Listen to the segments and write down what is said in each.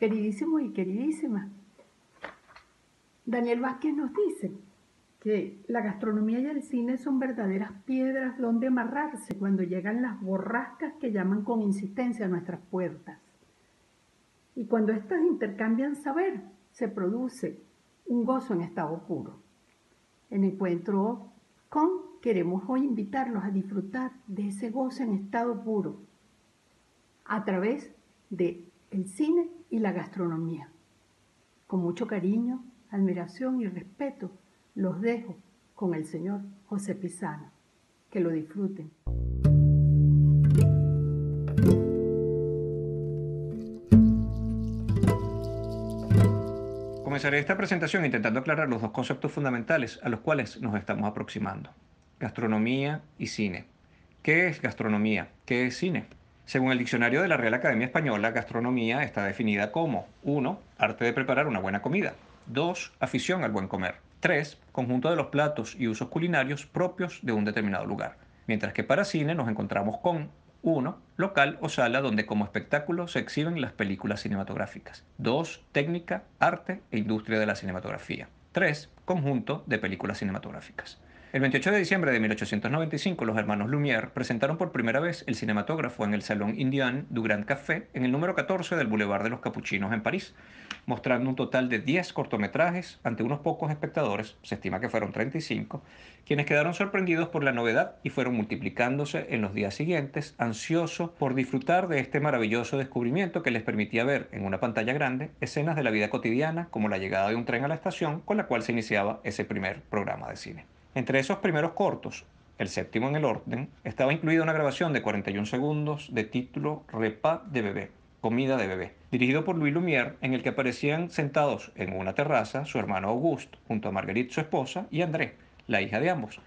Queridísimos y queridísimas, Daniel Vázquez nos dice que la gastronomía y el cine son verdaderas piedras donde amarrarse cuando llegan las borrascas que llaman con insistencia a nuestras puertas. Y cuando éstas intercambian saber, se produce un gozo en estado puro. En encuentro con queremos hoy invitarlos a disfrutar de ese gozo en estado puro a través de el cine y la gastronomía. Con mucho cariño, admiración y respeto, los dejo con el señor José Pisano. Que lo disfruten. Comenzaré esta presentación intentando aclarar los dos conceptos fundamentales a los cuales nos estamos aproximando. Gastronomía y cine. ¿Qué es gastronomía? ¿Qué es cine? Según el diccionario de la Real Academia Española, gastronomía está definida como 1. Arte de preparar una buena comida. 2. Afición al buen comer. 3. Conjunto de los platos y usos culinarios propios de un determinado lugar. Mientras que para cine nos encontramos con 1. Local o sala donde como espectáculo se exhiben las películas cinematográficas. 2. Técnica, arte e industria de la cinematografía. 3. Conjunto de películas cinematográficas. El 28 de diciembre de 1895, los hermanos Lumière presentaron por primera vez el cinematógrafo en el Salón Indian du Grand Café, en el número 14 del Boulevard de los Capuchinos en París, mostrando un total de 10 cortometrajes ante unos pocos espectadores, se estima que fueron 35, quienes quedaron sorprendidos por la novedad y fueron multiplicándose en los días siguientes, ansiosos por disfrutar de este maravilloso descubrimiento que les permitía ver en una pantalla grande escenas de la vida cotidiana, como la llegada de un tren a la estación, con la cual se iniciaba ese primer programa de cine. Entre esos primeros cortos, el séptimo en el orden, estaba incluida una grabación de 41 segundos de título Repas de bebé, comida de bebé, dirigido por Louis Lumière, en el que aparecían sentados en una terraza su hermano Auguste, junto a Marguerite, su esposa, y André, la hija de ambos,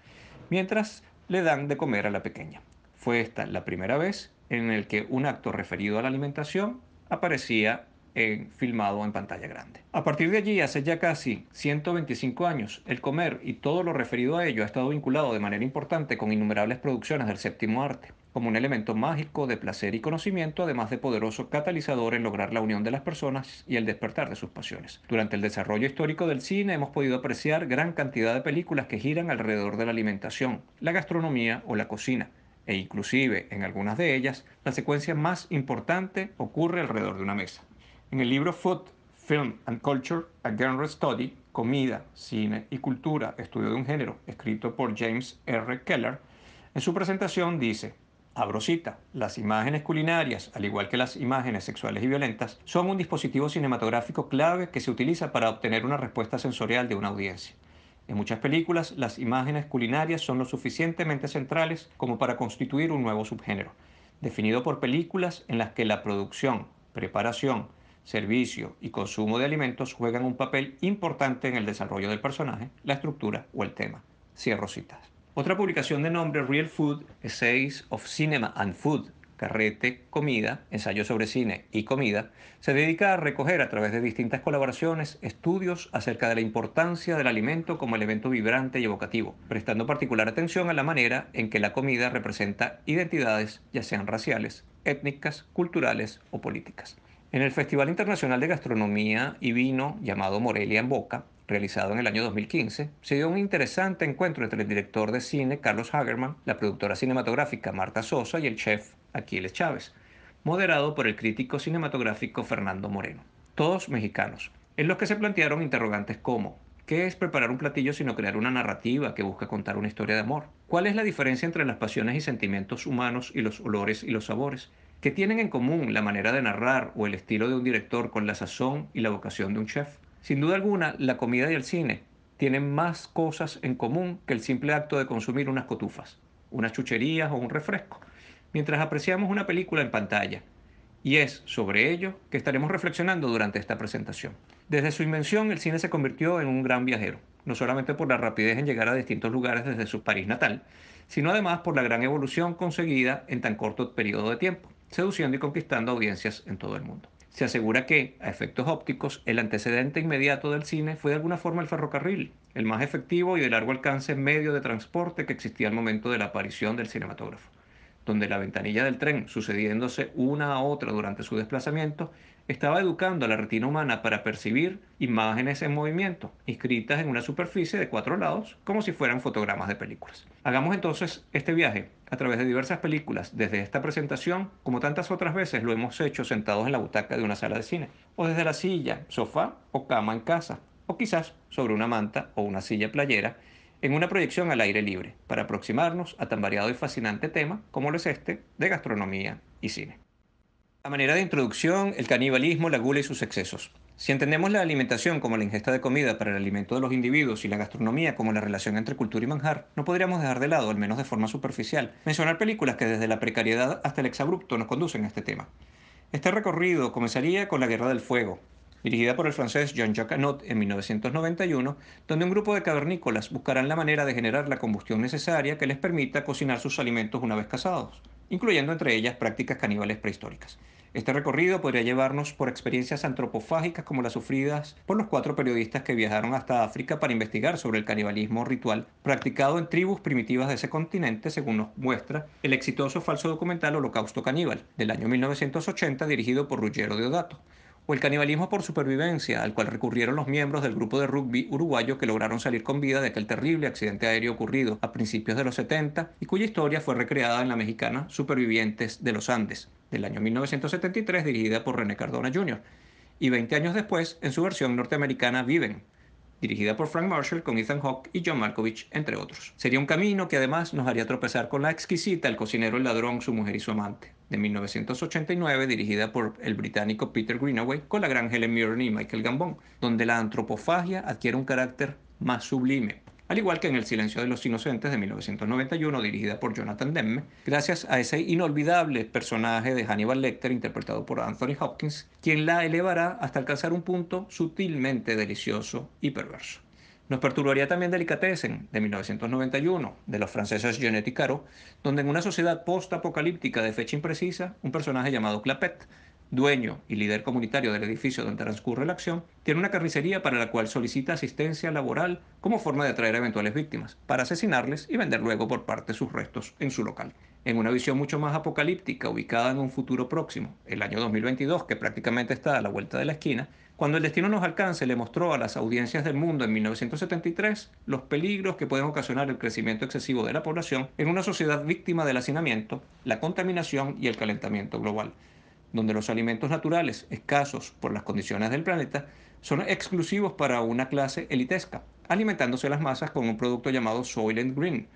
mientras le dan de comer a la pequeña. Fue esta la primera vez en el que un acto referido a la alimentación aparecía eh, filmado en pantalla grande. A partir de allí, hace ya casi 125 años, el comer y todo lo referido a ello ha estado vinculado de manera importante con innumerables producciones del séptimo arte, como un elemento mágico de placer y conocimiento, además de poderoso catalizador en lograr la unión de las personas y el despertar de sus pasiones. Durante el desarrollo histórico del cine hemos podido apreciar gran cantidad de películas que giran alrededor de la alimentación, la gastronomía o la cocina, e inclusive en algunas de ellas la secuencia más importante ocurre alrededor de una mesa. En el libro Food, Film and Culture, A Genre Study, Comida, Cine y Cultura, Estudio de un Género, escrito por James R. Keller, en su presentación dice, abrosita las imágenes culinarias, al igual que las imágenes sexuales y violentas, son un dispositivo cinematográfico clave que se utiliza para obtener una respuesta sensorial de una audiencia. En muchas películas, las imágenes culinarias son lo suficientemente centrales como para constituir un nuevo subgénero, definido por películas en las que la producción, preparación, servicio y consumo de alimentos juegan un papel importante en el desarrollo del personaje, la estructura o el tema. Cierro citas. Otra publicación de nombre Real Food, Essays of Cinema and Food, Carrete, Comida, Ensayo sobre Cine y Comida, se dedica a recoger a través de distintas colaboraciones estudios acerca de la importancia del alimento como elemento vibrante y evocativo, prestando particular atención a la manera en que la comida representa identidades, ya sean raciales, étnicas, culturales o políticas. En el Festival Internacional de Gastronomía y Vino llamado Morelia en Boca, realizado en el año 2015, se dio un interesante encuentro entre el director de cine Carlos Hagerman, la productora cinematográfica Marta Sosa y el chef Aquiles Chávez, moderado por el crítico cinematográfico Fernando Moreno. Todos mexicanos, en los que se plantearon interrogantes como ¿Qué es preparar un platillo sino crear una narrativa que busca contar una historia de amor? ¿Cuál es la diferencia entre las pasiones y sentimientos humanos y los olores y los sabores? ¿Qué tienen en común la manera de narrar o el estilo de un director con la sazón y la vocación de un chef? Sin duda alguna, la comida y el cine tienen más cosas en común que el simple acto de consumir unas cotufas, unas chucherías o un refresco, mientras apreciamos una película en pantalla. Y es sobre ello que estaremos reflexionando durante esta presentación. Desde su invención, el cine se convirtió en un gran viajero, no solamente por la rapidez en llegar a distintos lugares desde su París natal, sino además por la gran evolución conseguida en tan corto periodo de tiempo seduciendo y conquistando audiencias en todo el mundo. Se asegura que, a efectos ópticos, el antecedente inmediato del cine fue de alguna forma el ferrocarril, el más efectivo y de largo alcance medio de transporte que existía al momento de la aparición del cinematógrafo, donde la ventanilla del tren, sucediéndose una a otra durante su desplazamiento, estaba educando a la retina humana para percibir imágenes en movimiento, inscritas en una superficie de cuatro lados, como si fueran fotogramas de películas. Hagamos entonces este viaje a través de diversas películas desde esta presentación, como tantas otras veces lo hemos hecho sentados en la butaca de una sala de cine, o desde la silla, sofá o cama en casa, o quizás sobre una manta o una silla playera, en una proyección al aire libre, para aproximarnos a tan variado y fascinante tema como lo es este de gastronomía y cine. A manera de introducción, el canibalismo, la gula y sus excesos. Si entendemos la alimentación como la ingesta de comida para el alimento de los individuos y la gastronomía como la relación entre cultura y manjar, no podríamos dejar de lado, al menos de forma superficial, mencionar películas que desde la precariedad hasta el exabrupto nos conducen a este tema. Este recorrido comenzaría con La Guerra del Fuego, dirigida por el francés Jean-Jacques Anot en 1991, donde un grupo de cavernícolas buscarán la manera de generar la combustión necesaria que les permita cocinar sus alimentos una vez cazados, incluyendo entre ellas prácticas caníbales prehistóricas. Este recorrido podría llevarnos por experiencias antropofágicas como las sufridas por los cuatro periodistas que viajaron hasta África para investigar sobre el canibalismo ritual practicado en tribus primitivas de ese continente, según nos muestra el exitoso falso documental Holocausto Caníbal del año 1980 dirigido por de Deodato o el canibalismo por supervivencia, al cual recurrieron los miembros del grupo de rugby uruguayo que lograron salir con vida de aquel terrible accidente aéreo ocurrido a principios de los 70 y cuya historia fue recreada en la mexicana Supervivientes de los Andes, del año 1973, dirigida por René Cardona Jr., y 20 años después, en su versión norteamericana Viven, dirigida por Frank Marshall con Ethan Hawke y John Markovich, entre otros. Sería un camino que además nos haría tropezar con La exquisita, El cocinero, el ladrón, su mujer y su amante, de 1989, dirigida por el británico Peter Greenaway con la gran Helen Mirren y Michael Gambon, donde la antropofagia adquiere un carácter más sublime, al igual que en El silencio de los inocentes de 1991, dirigida por Jonathan Demme, gracias a ese inolvidable personaje de Hannibal Lecter interpretado por Anthony Hopkins, quien la elevará hasta alcanzar un punto sutilmente delicioso y perverso. Nos perturbaría también Delicatessen, de 1991, de los franceses Jeanette y Caro, donde en una sociedad post-apocalíptica de fecha imprecisa, un personaje llamado Clapet dueño y líder comunitario del edificio donde transcurre la acción, tiene una carnicería para la cual solicita asistencia laboral como forma de atraer a eventuales víctimas, para asesinarles y vender luego por parte sus restos en su local. En una visión mucho más apocalíptica, ubicada en un futuro próximo, el año 2022, que prácticamente está a la vuelta de la esquina, cuando el destino nos alcance, le mostró a las audiencias del mundo en 1973 los peligros que pueden ocasionar el crecimiento excesivo de la población en una sociedad víctima del hacinamiento, la contaminación y el calentamiento global donde los alimentos naturales, escasos por las condiciones del planeta, son exclusivos para una clase elitesca, alimentándose las masas con un producto llamado Soylent Green,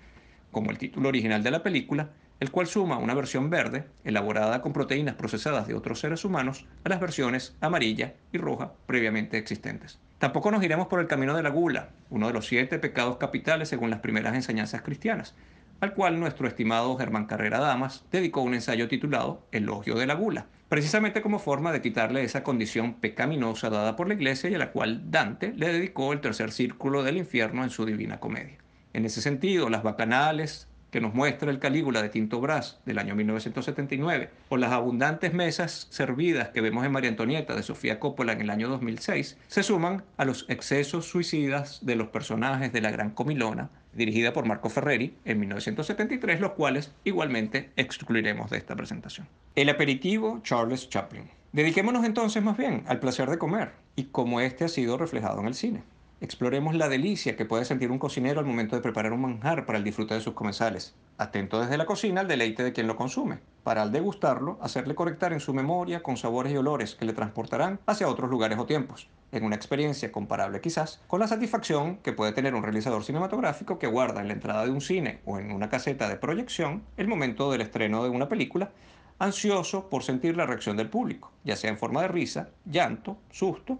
como el título original de la película, el cual suma una versión verde, elaborada con proteínas procesadas de otros seres humanos, a las versiones amarilla y roja previamente existentes. Tampoco nos iremos por el camino de la gula, uno de los siete pecados capitales según las primeras enseñanzas cristianas, al cual nuestro estimado Germán Carrera Damas dedicó un ensayo titulado Elogio de la Gula, precisamente como forma de quitarle esa condición pecaminosa dada por la Iglesia y a la cual Dante le dedicó el tercer círculo del infierno en su Divina Comedia. En ese sentido, las bacanales, que nos muestra el Calígula de Tinto Brass del año 1979, o las abundantes mesas servidas que vemos en María Antonieta de Sofía Coppola en el año 2006, se suman a los excesos suicidas de los personajes de La Gran Comilona, dirigida por Marco Ferreri en 1973, los cuales igualmente excluiremos de esta presentación. El aperitivo Charles Chaplin. Dediquémonos entonces más bien al placer de comer y cómo este ha sido reflejado en el cine. Exploremos la delicia que puede sentir un cocinero al momento de preparar un manjar para el disfrute de sus comensales, atento desde la cocina al deleite de quien lo consume, para al degustarlo hacerle conectar en su memoria con sabores y olores que le transportarán hacia otros lugares o tiempos, en una experiencia comparable quizás con la satisfacción que puede tener un realizador cinematográfico que guarda en la entrada de un cine o en una caseta de proyección el momento del estreno de una película, ansioso por sentir la reacción del público, ya sea en forma de risa, llanto, susto,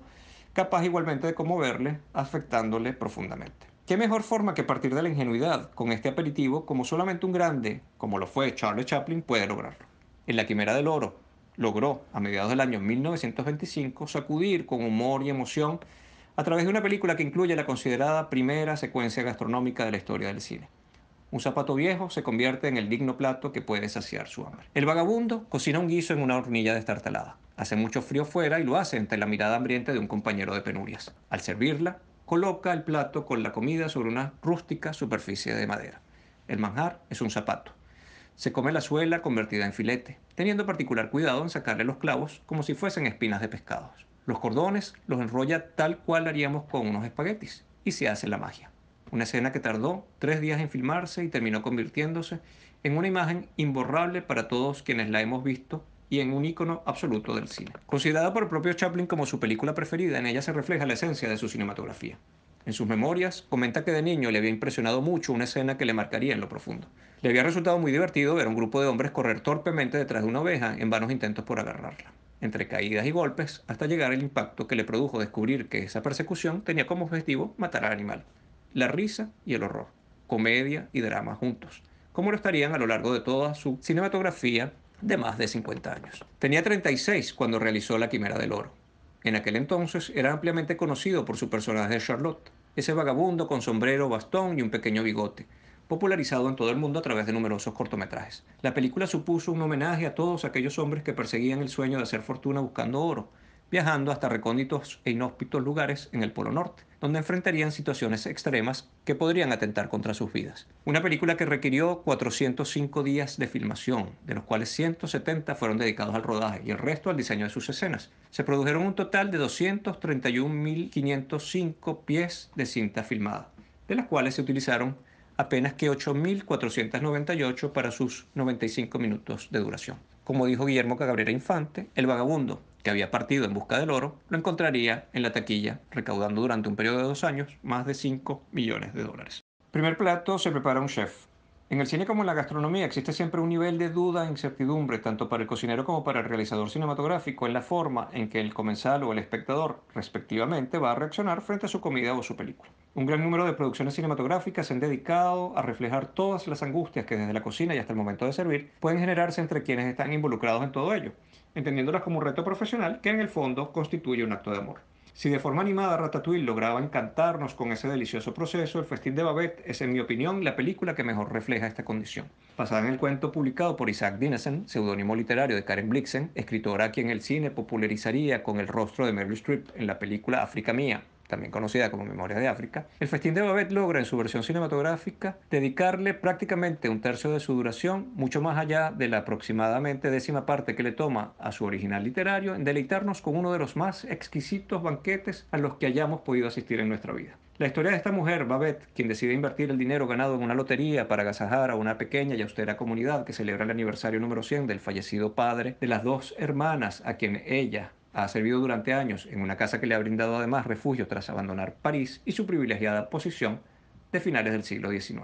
capaz igualmente de conmoverle, afectándole profundamente. ¿Qué mejor forma que partir de la ingenuidad con este aperitivo como solamente un grande, como lo fue Charles Chaplin, puede lograrlo? En La Quimera del Oro logró, a mediados del año 1925, sacudir con humor y emoción a través de una película que incluye la considerada primera secuencia gastronómica de la historia del cine. Un zapato viejo se convierte en el digno plato que puede saciar su hambre. El vagabundo cocina un guiso en una hornilla destartalada. Hace mucho frío fuera y lo hace ante la mirada hambriente de un compañero de penurias. Al servirla, coloca el plato con la comida sobre una rústica superficie de madera. El manjar es un zapato. Se come la suela convertida en filete, teniendo particular cuidado en sacarle los clavos como si fuesen espinas de pescados. Los cordones los enrolla tal cual haríamos con unos espaguetis y se hace la magia. Una escena que tardó tres días en filmarse y terminó convirtiéndose en una imagen imborrable para todos quienes la hemos visto y en un icono absoluto del cine. Considerada por el propio Chaplin como su película preferida, en ella se refleja la esencia de su cinematografía. En sus memorias, comenta que de niño le había impresionado mucho una escena que le marcaría en lo profundo. Le había resultado muy divertido ver a un grupo de hombres correr torpemente detrás de una oveja en vanos intentos por agarrarla, entre caídas y golpes, hasta llegar al impacto que le produjo descubrir que esa persecución tenía como objetivo matar al animal. La risa y el horror, comedia y drama juntos, como lo estarían a lo largo de toda su cinematografía de más de 50 años. Tenía 36 cuando realizó La Quimera del Oro. En aquel entonces era ampliamente conocido por su personaje de Charlotte, ese vagabundo con sombrero, bastón y un pequeño bigote, popularizado en todo el mundo a través de numerosos cortometrajes. La película supuso un homenaje a todos aquellos hombres que perseguían el sueño de hacer fortuna buscando oro viajando hasta recónditos e inhóspitos lugares en el Polo Norte, donde enfrentarían situaciones extremas que podrían atentar contra sus vidas. Una película que requirió 405 días de filmación, de los cuales 170 fueron dedicados al rodaje y el resto al diseño de sus escenas. Se produjeron un total de 231.505 pies de cinta filmada, de las cuales se utilizaron apenas que 8.498 para sus 95 minutos de duración. Como dijo Guillermo Cabrera Infante, El Vagabundo, que había partido en busca del oro, lo encontraría en la taquilla, recaudando durante un periodo de dos años más de 5 millones de dólares. Primer plato se prepara un chef. En el cine como en la gastronomía existe siempre un nivel de duda e incertidumbre, tanto para el cocinero como para el realizador cinematográfico, en la forma en que el comensal o el espectador, respectivamente, va a reaccionar frente a su comida o su película. Un gran número de producciones cinematográficas se han dedicado a reflejar todas las angustias que desde la cocina y hasta el momento de servir pueden generarse entre quienes están involucrados en todo ello entendiéndolas como un reto profesional que en el fondo constituye un acto de amor. Si de forma animada Ratatouille lograba encantarnos con ese delicioso proceso, El Festín de Babette es, en mi opinión, la película que mejor refleja esta condición. ...pasada en el cuento publicado por Isaac Dinesen, seudónimo literario de Karen Blixen, escritora a quien el cine popularizaría con el rostro de Meryl Streep en la película África Mía, también conocida como Memorias de África, el Festín de Babette logra en su versión cinematográfica dedicarle prácticamente un tercio de su duración, mucho más allá de la aproximadamente décima parte que le toma a su original literario, en deleitarnos con uno de los más exquisitos banquetes a los que hayamos podido asistir en nuestra vida. La historia de esta mujer, Babette, quien decide invertir el dinero ganado en una lotería para agasajar a una pequeña y austera comunidad que celebra el aniversario número 100 del fallecido padre de las dos hermanas a quien ella ha servido durante años en una casa que le ha brindado además refugio tras abandonar París y su privilegiada posición de finales del siglo XIX.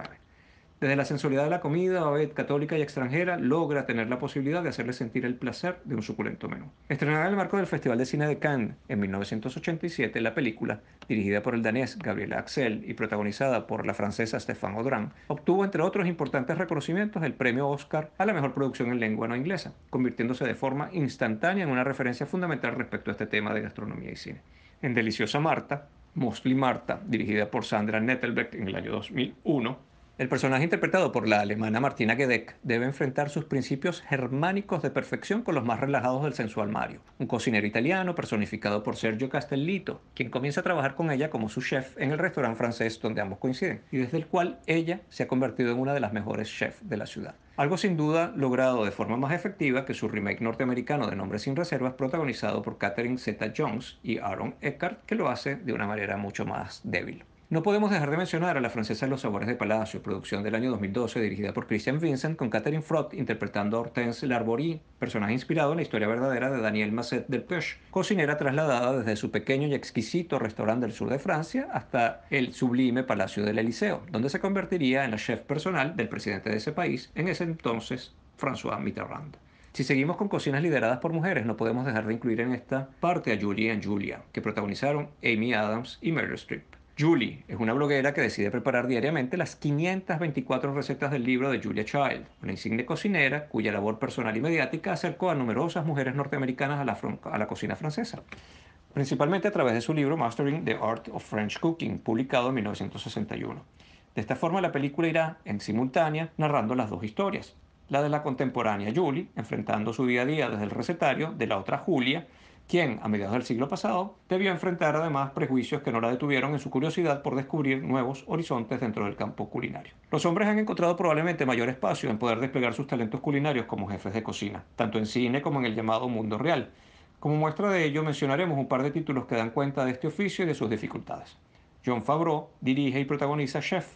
Desde la sensualidad de la comida, Babette, católica y extranjera, logra tener la posibilidad de hacerle sentir el placer de un suculento menú. Estrenada en el marco del Festival de Cine de Cannes en 1987, la película, dirigida por el danés Gabriel Axel y protagonizada por la francesa Stéphane Audran, obtuvo entre otros importantes reconocimientos el premio Oscar a la mejor producción en lengua no inglesa, convirtiéndose de forma instantánea en una referencia fundamental respecto a este tema de gastronomía y cine. En Deliciosa Marta, Mostly Marta, dirigida por Sandra Nettelbeck en el año 2001, el personaje interpretado por la alemana Martina Gedeck debe enfrentar sus principios germánicos de perfección con los más relajados del sensual Mario, un cocinero italiano personificado por Sergio Castellito, quien comienza a trabajar con ella como su chef en el restaurante francés donde ambos coinciden, y desde el cual ella se ha convertido en una de las mejores chefs de la ciudad. Algo sin duda logrado de forma más efectiva que su remake norteamericano de Nombre sin Reservas, protagonizado por Catherine Zeta Jones y Aaron Eckhart, que lo hace de una manera mucho más débil. No podemos dejar de mencionar a la francesa Los Sabores de Palacio, producción del año 2012 dirigida por Christian Vincent con Catherine Frott interpretando a Hortense Larborie, personaje inspirado en la historia verdadera de Daniel Masset del Peuch, cocinera trasladada desde su pequeño y exquisito restaurante del sur de Francia hasta el sublime Palacio del Eliseo, donde se convertiría en la chef personal del presidente de ese país, en ese entonces François Mitterrand. Si seguimos con cocinas lideradas por mujeres, no podemos dejar de incluir en esta parte a Julie and Julia, que protagonizaron Amy Adams y Meryl Streep. Julie es una bloguera que decide preparar diariamente las 524 recetas del libro de Julia Child, una insigne cocinera cuya labor personal y mediática acercó a numerosas mujeres norteamericanas a la, cocina francesa, principalmente a través de su libro Mastering the Art of French Cooking, publicado en 1961. De esta forma la película irá en simultánea narrando las dos historias, la de la contemporánea Julie, enfrentando su día a día desde el recetario de la otra Julia, quien a mediados del siglo pasado debió enfrentar además prejuicios que no la detuvieron en su curiosidad por descubrir nuevos horizontes dentro del campo culinario. Los hombres han encontrado probablemente mayor espacio en poder desplegar sus talentos culinarios como jefes de cocina, tanto en cine como en el llamado mundo real. Como muestra de ello mencionaremos un par de títulos que dan cuenta de este oficio y de sus dificultades. John Favreau dirige y protagoniza Chef,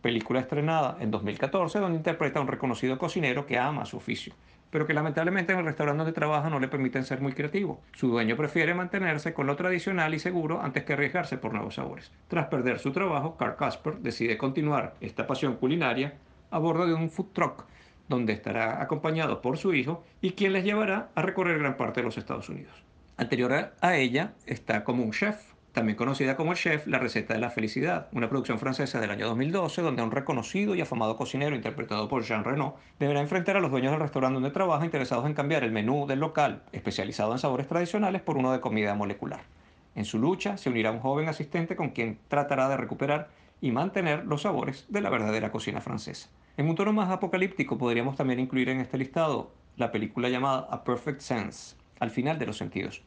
película estrenada en 2014 donde interpreta a un reconocido cocinero que ama su oficio pero que lamentablemente en el restaurante donde trabaja no le permiten ser muy creativo. Su dueño prefiere mantenerse con lo tradicional y seguro antes que arriesgarse por nuevos sabores. Tras perder su trabajo, Carl Casper decide continuar esta pasión culinaria a bordo de un food truck donde estará acompañado por su hijo y quien les llevará a recorrer gran parte de los Estados Unidos. Anterior a ella está como un chef también conocida como el chef La receta de la felicidad, una producción francesa del año 2012 donde un reconocido y afamado cocinero interpretado por Jean Renault deberá enfrentar a los dueños del restaurante donde trabaja interesados en cambiar el menú del local, especializado en sabores tradicionales, por uno de comida molecular. En su lucha se unirá un joven asistente con quien tratará de recuperar y mantener los sabores de la verdadera cocina francesa. En un tono más apocalíptico podríamos también incluir en este listado la película llamada A Perfect Sense, al final de los sentidos,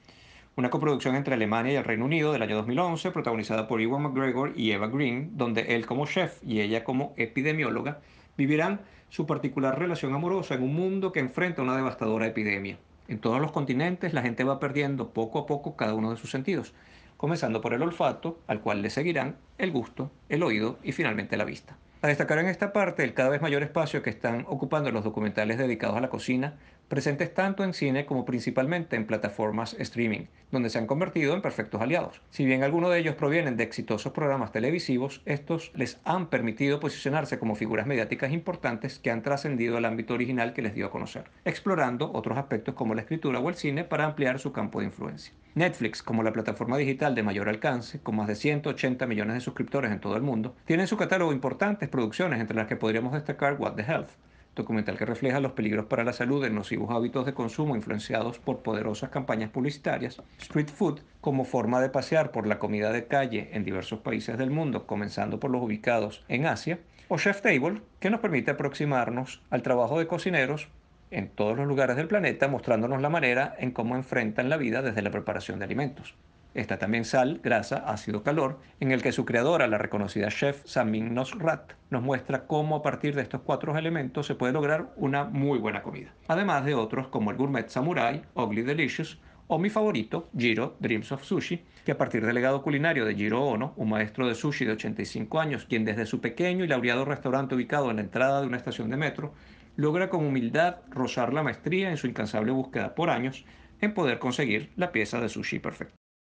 una coproducción entre Alemania y el Reino Unido del año 2011, protagonizada por Ewan McGregor y Eva Green, donde él como chef y ella como epidemióloga vivirán su particular relación amorosa en un mundo que enfrenta una devastadora epidemia. En todos los continentes la gente va perdiendo poco a poco cada uno de sus sentidos, comenzando por el olfato, al cual le seguirán el gusto, el oído y finalmente la vista. A destacar en esta parte el cada vez mayor espacio que están ocupando los documentales dedicados a la cocina, presentes tanto en cine como principalmente en plataformas streaming, donde se han convertido en perfectos aliados. Si bien algunos de ellos provienen de exitosos programas televisivos, estos les han permitido posicionarse como figuras mediáticas importantes que han trascendido el ámbito original que les dio a conocer, explorando otros aspectos como la escritura o el cine para ampliar su campo de influencia. Netflix, como la plataforma digital de mayor alcance, con más de 180 millones de suscriptores en todo el mundo, tiene en su catálogo importantes producciones entre las que podríamos destacar What the Health, documental que refleja los peligros para la salud de nocivos hábitos de consumo influenciados por poderosas campañas publicitarias, street food como forma de pasear por la comida de calle en diversos países del mundo, comenzando por los ubicados en Asia, o Chef Table, que nos permite aproximarnos al trabajo de cocineros en todos los lugares del planeta, mostrándonos la manera en cómo enfrentan la vida desde la preparación de alimentos. Está también Sal, Grasa, Ácido, Calor, en el que su creadora, la reconocida chef Samin Nosrat, nos muestra cómo a partir de estos cuatro elementos se puede lograr una muy buena comida. Además de otros como el Gourmet Samurai, Ugly Delicious, o mi favorito, Jiro Dreams of Sushi, que a partir del legado culinario de Jiro Ono, un maestro de sushi de 85 años, quien desde su pequeño y laureado restaurante ubicado en la entrada de una estación de metro, logra con humildad rozar la maestría en su incansable búsqueda por años en poder conseguir la pieza de sushi perfecta.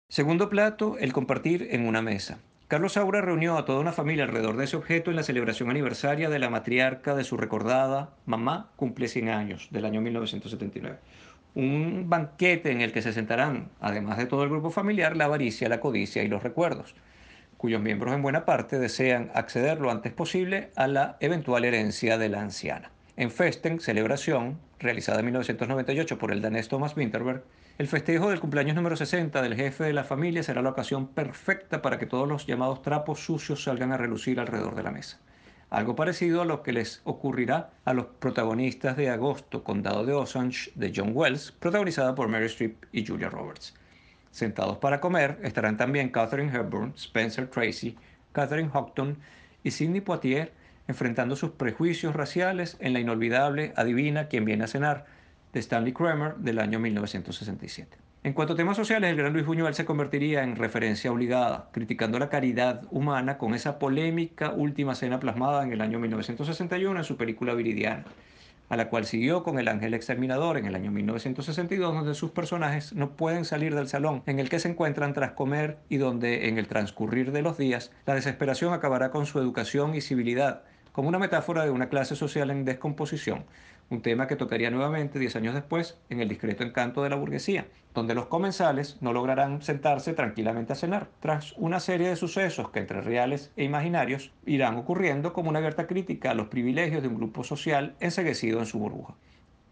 Segundo plato, el compartir en una mesa. Carlos Saura reunió a toda una familia alrededor de ese objeto en la celebración aniversaria de la matriarca de su recordada mamá cumple 100 años, del año 1979. Un banquete en el que se sentarán, además de todo el grupo familiar, la avaricia, la codicia y los recuerdos, cuyos miembros en buena parte desean acceder lo antes posible a la eventual herencia de la anciana. En Festen, celebración realizada en 1998 por el danés Thomas Winterberg, el festejo del cumpleaños número 60 del jefe de la familia será la ocasión perfecta para que todos los llamados trapos sucios salgan a relucir alrededor de la mesa. Algo parecido a lo que les ocurrirá a los protagonistas de Agosto, Condado de Osage, de John Wells, protagonizada por Mary Streep y Julia Roberts. Sentados para comer estarán también Catherine Hepburn, Spencer Tracy, Catherine Houghton y Sidney Poitier enfrentando sus prejuicios raciales en la inolvidable Adivina Quien viene a cenar, de Stanley Kramer del año 1967. En cuanto a temas sociales, el gran Luis Buñuel se convertiría en referencia obligada, criticando la caridad humana con esa polémica última escena plasmada en el año 1961 en su película Viridiana, a la cual siguió con El Ángel Exterminador en el año 1962, donde sus personajes no pueden salir del salón en el que se encuentran tras comer y donde, en el transcurrir de los días, la desesperación acabará con su educación y civilidad, como una metáfora de una clase social en descomposición, un tema que tocaría nuevamente 10 años después en el discreto encanto de la burguesía, donde los comensales no lograrán sentarse tranquilamente a cenar, tras una serie de sucesos que entre reales e imaginarios irán ocurriendo como una abierta crítica a los privilegios de un grupo social enseguecido en su burbuja.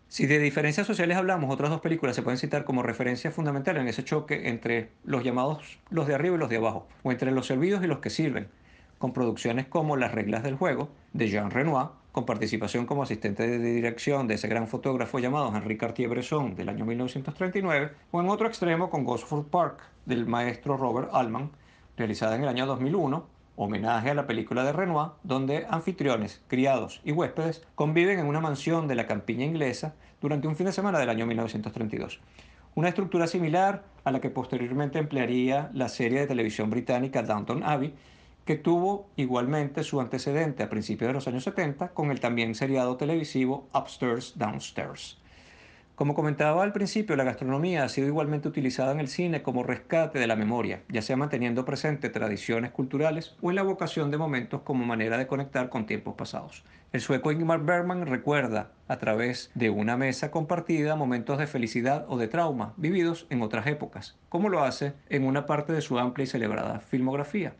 Si de diferencias sociales hablamos, otras dos películas se pueden citar como referencia fundamental en ese choque entre los llamados los de arriba y los de abajo, o entre los servidos y los que sirven, con producciones como Las reglas del juego, de Jean Renoir, con participación como asistente de dirección de ese gran fotógrafo llamado Henri Cartier-Bresson del año 1939, o en otro extremo con Gosford Park del maestro Robert Allman realizada en el año 2001, homenaje a la película de Renoir, donde anfitriones, criados y huéspedes conviven en una mansión de la campiña inglesa durante un fin de semana del año 1932. Una estructura similar a la que posteriormente emplearía la serie de televisión británica Downton Abbey, que tuvo igualmente su antecedente a principios de los años 70 con el también seriado televisivo Upstairs, Downstairs. Como comentaba al principio, la gastronomía ha sido igualmente utilizada en el cine como rescate de la memoria, ya sea manteniendo presente tradiciones culturales o en la vocación de momentos como manera de conectar con tiempos pasados. El sueco Ingmar Bergman recuerda, a través de una mesa compartida, momentos de felicidad o de trauma vividos en otras épocas, como lo hace en una parte de su amplia y celebrada filmografía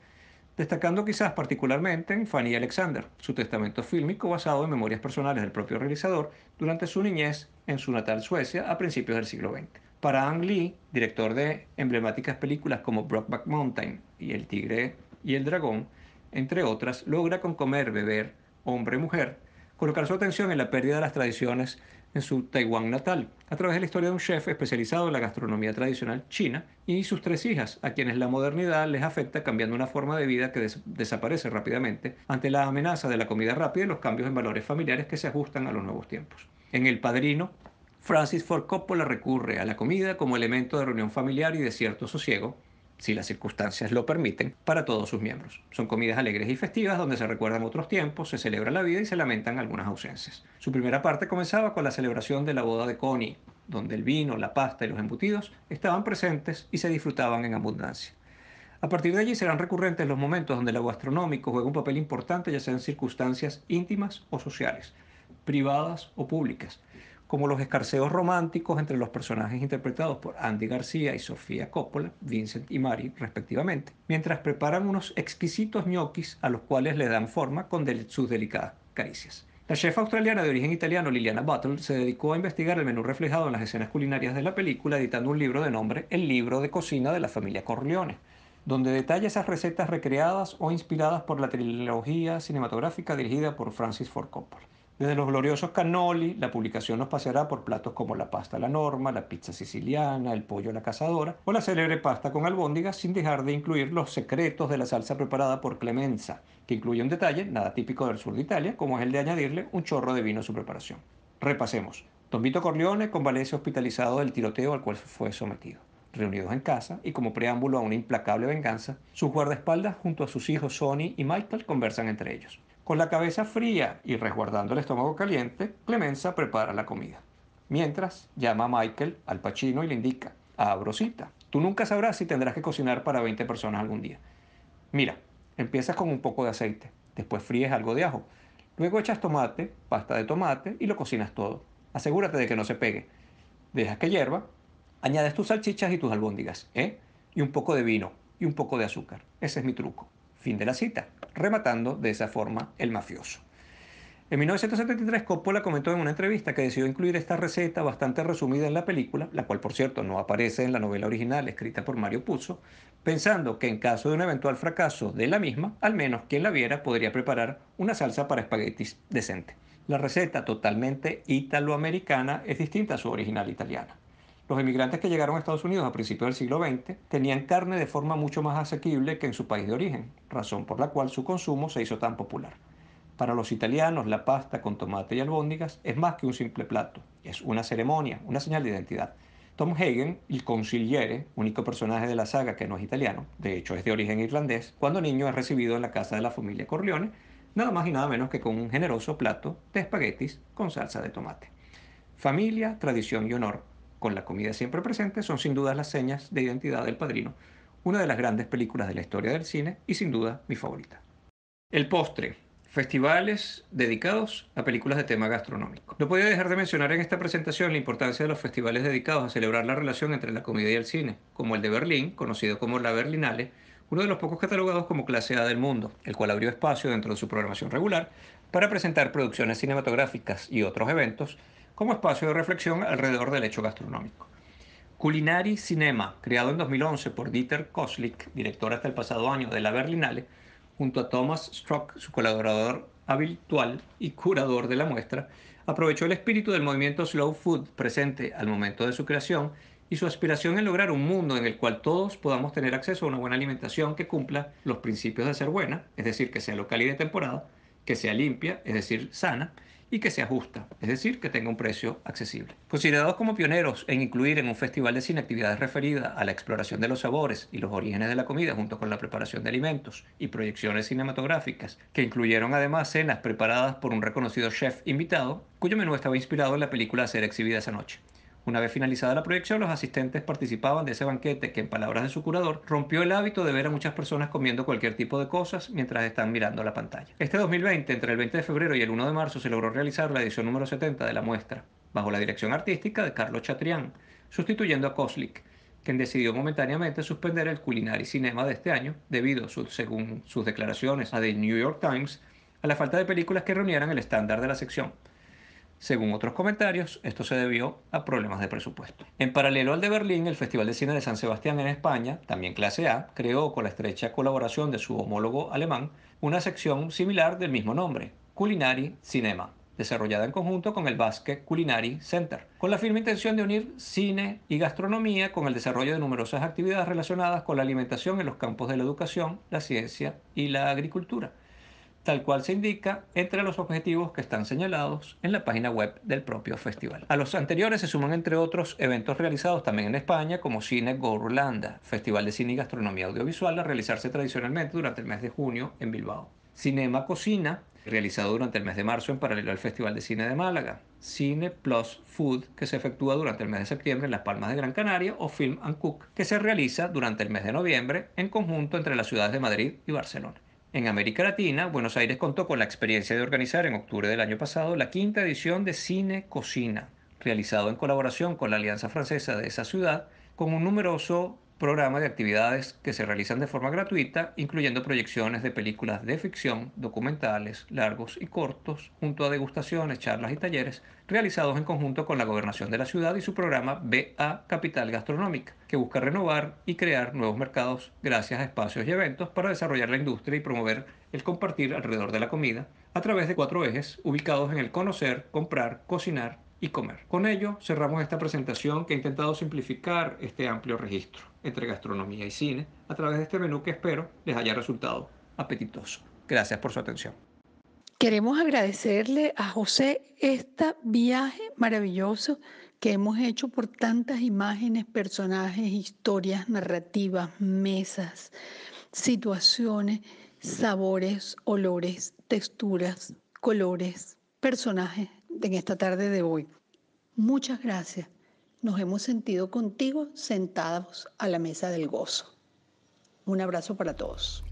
destacando quizás particularmente en Fanny Alexander, su testamento fílmico basado en memorias personales del propio realizador durante su niñez en su natal Suecia a principios del siglo XX. Para Ang Lee, director de emblemáticas películas como Brokeback Mountain y El Tigre y el Dragón, entre otras, logra con comer, beber, hombre-mujer, colocar su atención en la pérdida de las tradiciones en su Taiwán natal, a través de la historia de un chef especializado en la gastronomía tradicional china y sus tres hijas, a quienes la modernidad les afecta cambiando una forma de vida que desaparece rápidamente ante la amenaza de la comida rápida y los cambios en valores familiares que se ajustan a los nuevos tiempos. En El Padrino, Francis Ford Coppola recurre a la comida como elemento de reunión familiar y de cierto sosiego, si las circunstancias lo permiten, para todos sus miembros. Son comidas alegres y festivas donde se recuerdan otros tiempos, se celebra la vida y se lamentan algunas ausencias. Su primera parte comenzaba con la celebración de la boda de Connie, donde el vino, la pasta y los embutidos estaban presentes y se disfrutaban en abundancia. A partir de allí serán recurrentes los momentos donde el agua astronómico juega un papel importante, ya sean circunstancias íntimas o sociales, privadas o públicas como los escarceos románticos entre los personajes interpretados por Andy García y Sofía Coppola, Vincent y Mari, respectivamente, mientras preparan unos exquisitos ñoquis a los cuales le dan forma con sus delicadas caricias. La chef australiana de origen italiano Liliana Battle se dedicó a investigar el menú reflejado en las escenas culinarias de la película editando un libro de nombre El libro de cocina de la familia Corleone, donde detalla esas recetas recreadas o inspiradas por la trilogía cinematográfica dirigida por Francis Ford Coppola. Desde los gloriosos cannoli, la publicación nos paseará por platos como la pasta a la norma, la pizza siciliana, el pollo a la cazadora o la célebre pasta con albóndigas, sin dejar de incluir los secretos de la salsa preparada por Clemenza, que incluye un detalle nada típico del sur de Italia, como es el de añadirle un chorro de vino a su preparación. Repasemos. Don Vito Corleone convalece hospitalizado del tiroteo al cual fue sometido. Reunidos en casa y como preámbulo a una implacable venganza, sus guardaespaldas junto a sus hijos Sonny y Michael conversan entre ellos. Con la cabeza fría y resguardando el estómago caliente, Clemenza prepara la comida. Mientras, llama a Michael al Pachino y le indica, a tú nunca sabrás si tendrás que cocinar para 20 personas algún día. Mira, empiezas con un poco de aceite, después fríes algo de ajo, luego echas tomate, pasta de tomate y lo cocinas todo. Asegúrate de que no se pegue. Dejas que hierva, añades tus salchichas y tus albóndigas, ¿eh? Y un poco de vino y un poco de azúcar. Ese es mi truco. Fin de la cita, rematando de esa forma el mafioso. En 1973 Coppola comentó en una entrevista que decidió incluir esta receta bastante resumida en la película, la cual por cierto no aparece en la novela original escrita por Mario Puzo, pensando que en caso de un eventual fracaso de la misma, al menos quien la viera podría preparar una salsa para espaguetis decente. La receta totalmente italoamericana es distinta a su original italiana. Los emigrantes que llegaron a Estados Unidos a principios del siglo XX tenían carne de forma mucho más asequible que en su país de origen, razón por la cual su consumo se hizo tan popular. Para los italianos, la pasta con tomate y albóndigas es más que un simple plato, es una ceremonia, una señal de identidad. Tom Hagen, el consigliere, único personaje de la saga que no es italiano, de hecho es de origen irlandés, cuando niño es recibido en la casa de la familia Corleone, nada más y nada menos que con un generoso plato de espaguetis con salsa de tomate. Familia, tradición y honor con la comida siempre presente, son sin duda las señas de identidad del padrino, una de las grandes películas de la historia del cine y sin duda mi favorita. El postre, festivales dedicados a películas de tema gastronómico. No podía dejar de mencionar en esta presentación la importancia de los festivales dedicados a celebrar la relación entre la comida y el cine, como el de Berlín, conocido como la Berlinale, uno de los pocos catalogados como clase A del mundo, el cual abrió espacio dentro de su programación regular para presentar producciones cinematográficas y otros eventos como espacio de reflexión alrededor del hecho gastronómico. Culinari Cinema, creado en 2011 por Dieter Koslick, director hasta el pasado año de la Berlinale, junto a Thomas Strock, su colaborador habitual y curador de la muestra, aprovechó el espíritu del movimiento Slow Food presente al momento de su creación y su aspiración en lograr un mundo en el cual todos podamos tener acceso a una buena alimentación que cumpla los principios de ser buena, es decir, que sea local y de temporada, que sea limpia, es decir, sana, y que se ajusta, es decir, que tenga un precio accesible. Considerados como pioneros en incluir en un festival de cine actividades referidas a la exploración de los sabores y los orígenes de la comida junto con la preparación de alimentos y proyecciones cinematográficas, que incluyeron además cenas preparadas por un reconocido chef invitado, cuyo menú estaba inspirado en la película a ser exhibida esa noche. Una vez finalizada la proyección, los asistentes participaban de ese banquete que, en palabras de su curador, rompió el hábito de ver a muchas personas comiendo cualquier tipo de cosas mientras están mirando la pantalla. Este 2020, entre el 20 de febrero y el 1 de marzo, se logró realizar la edición número 70 de la muestra, bajo la dirección artística de Carlos Chatrián, sustituyendo a Koslik, quien decidió momentáneamente suspender el Culinary Cinema de este año debido, según sus declaraciones a The New York Times, a la falta de películas que reunieran el estándar de la sección. Según otros comentarios, esto se debió a problemas de presupuesto. En paralelo al de Berlín, el Festival de Cine de San Sebastián en España, también clase A, creó con la estrecha colaboración de su homólogo alemán una sección similar del mismo nombre, Culinary Cinema, desarrollada en conjunto con el Basque Culinary Center, con la firme intención de unir cine y gastronomía con el desarrollo de numerosas actividades relacionadas con la alimentación en los campos de la educación, la ciencia y la agricultura tal cual se indica entre los objetivos que están señalados en la página web del propio festival. A los anteriores se suman entre otros eventos realizados también en España como Cine Gorlanda, Festival de Cine y Gastronomía Audiovisual a realizarse tradicionalmente durante el mes de junio en Bilbao. Cinema Cocina, realizado durante el mes de marzo en paralelo al Festival de Cine de Málaga, Cine Plus Food, que se efectúa durante el mes de septiembre en Las Palmas de Gran Canaria, o Film and Cook, que se realiza durante el mes de noviembre en conjunto entre las ciudades de Madrid y Barcelona. En América Latina, Buenos Aires contó con la experiencia de organizar en octubre del año pasado la quinta edición de Cine Cocina, realizado en colaboración con la Alianza Francesa de esa ciudad, con un numeroso programa de actividades que se realizan de forma gratuita, incluyendo proyecciones de películas de ficción, documentales, largos y cortos, junto a degustaciones, charlas y talleres realizados en conjunto con la Gobernación de la Ciudad y su programa BA Capital Gastronómica, que busca renovar y crear nuevos mercados gracias a espacios y eventos para desarrollar la industria y promover el compartir alrededor de la comida a través de cuatro ejes ubicados en el conocer, comprar, cocinar y comer. Con ello cerramos esta presentación que ha intentado simplificar este amplio registro entre gastronomía y cine a través de este menú que espero les haya resultado apetitoso. Gracias por su atención. Queremos agradecerle a José este viaje maravilloso que hemos hecho por tantas imágenes, personajes, historias, narrativas, mesas, situaciones, sabores, olores, texturas, colores, personajes en esta tarde de hoy. Muchas gracias. Nos hemos sentido contigo sentados a la mesa del gozo. Un abrazo para todos.